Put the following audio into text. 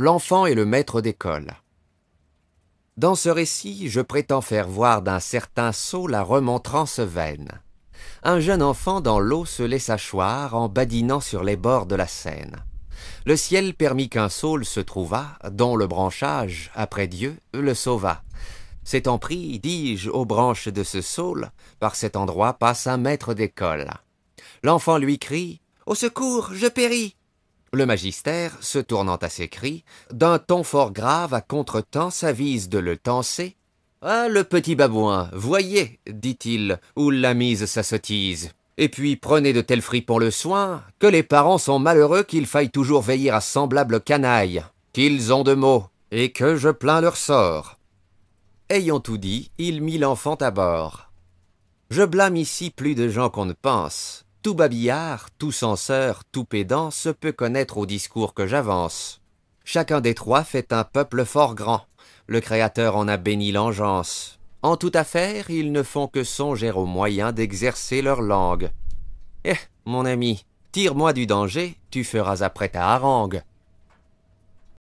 l'enfant et le maître d'école. Dans ce récit, je prétends faire voir d'un certain saut la remontrance vaine. Un jeune enfant dans l'eau se laissa choir en badinant sur les bords de la Seine. Le ciel permit qu'un saule se trouva, dont le branchage, après Dieu, le sauva. S'étant pris, dis-je, aux branches de ce saule, par cet endroit passe un maître d'école. L'enfant lui crie Au secours, je péris le magistère, se tournant à ses cris, d'un ton fort grave à contretemps s'avise de le tancer. Ah, le petit babouin, voyez, dit-il, où l'a mise sa sottise. Et puis prenez de tels fripons le soin, que les parents sont malheureux qu'il faille toujours veiller à semblables canailles, qu'ils ont de mots, et que je plains leur sort. Ayant tout dit, il mit l'enfant à bord. Je blâme ici plus de gens qu'on ne pense, tout babillard, tout censeur, tout pédant se peut connaître au discours que j'avance. Chacun des trois fait un peuple fort grand. Le Créateur en a béni l'engeance. En toute affaire, ils ne font que songer aux moyens d'exercer leur langue. Eh, mon ami, tire-moi du danger, tu feras après ta harangue.